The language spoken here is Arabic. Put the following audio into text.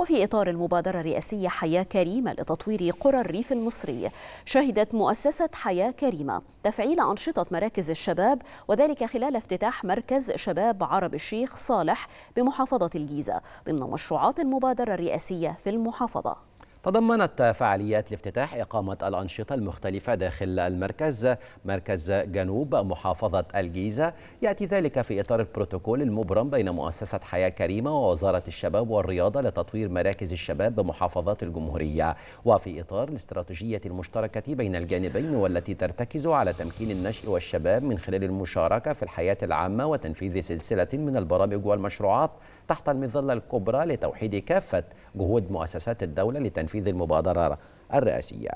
وفي إطار المبادرة الرئاسية حياة كريمة لتطوير قرى الريف المصري شهدت مؤسسة حياة كريمة تفعيل أنشطة مراكز الشباب وذلك خلال افتتاح مركز شباب عرب الشيخ صالح بمحافظة الجيزة ضمن مشروعات المبادرة الرئاسية في المحافظة تضمنت فعاليات الافتتاح إقامة الأنشطة المختلفة داخل المركز مركز جنوب محافظة الجيزة يأتي ذلك في إطار البروتوكول المبرم بين مؤسسة حياة كريمة ووزارة الشباب والرياضة لتطوير مراكز الشباب بمحافظات الجمهورية وفي إطار الاستراتيجية المشتركة بين الجانبين والتي ترتكز على تمكين النشء والشباب من خلال المشاركة في الحياة العامة وتنفيذ سلسلة من البرامج والمشروعات تحت المظلة الكبرى لتوحيد كافة جهود مؤسسات الدولة لتنفيذ تنفيذ المبادرة الرئاسية